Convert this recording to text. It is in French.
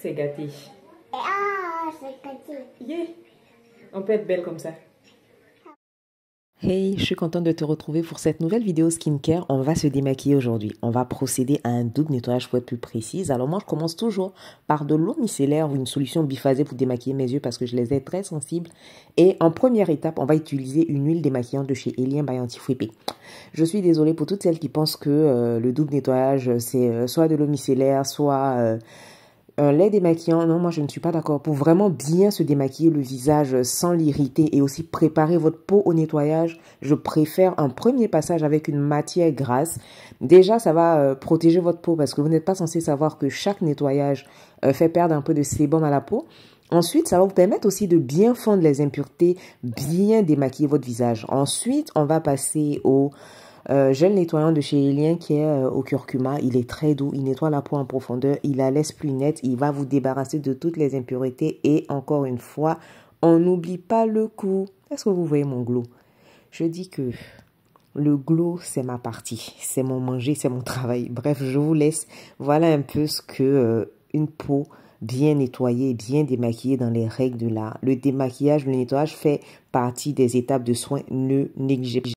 c'est gâté. Ah, c'est gâté. On peut être belle comme ça. Hey, je suis contente de te retrouver pour cette nouvelle vidéo skincare. On va se démaquiller aujourd'hui. On va procéder à un double nettoyage pour être plus précise. Alors moi, je commence toujours par de l'eau micellaire ou une solution biphasée pour démaquiller mes yeux parce que je les ai très sensibles. Et en première étape, on va utiliser une huile démaquillante de chez Elien by Antifouépé. Je suis désolée pour toutes celles qui pensent que euh, le double nettoyage, c'est euh, soit de l'eau micellaire, soit... Euh, un euh, lait démaquillant, non, moi je ne suis pas d'accord. Pour vraiment bien se démaquiller le visage sans l'irriter et aussi préparer votre peau au nettoyage, je préfère un premier passage avec une matière grasse. Déjà, ça va euh, protéger votre peau parce que vous n'êtes pas censé savoir que chaque nettoyage euh, fait perdre un peu de sébum à la peau. Ensuite, ça va vous permettre aussi de bien fondre les impuretés, bien démaquiller votre visage. Ensuite, on va passer au Jeune gel nettoyant de chez Elien qui est euh, au curcuma. Il est très doux, il nettoie la peau en profondeur, il la laisse plus nette, il va vous débarrasser de toutes les impuretés. Et encore une fois, on n'oublie pas le coup. Est-ce que vous voyez mon glow Je dis que le glow, c'est ma partie, c'est mon manger, c'est mon travail. Bref, je vous laisse. Voilà un peu ce que euh, une peau bien nettoyée, bien démaquillée dans les règles de l'art. Le démaquillage, le nettoyage fait partie des étapes de soins. Ne négligez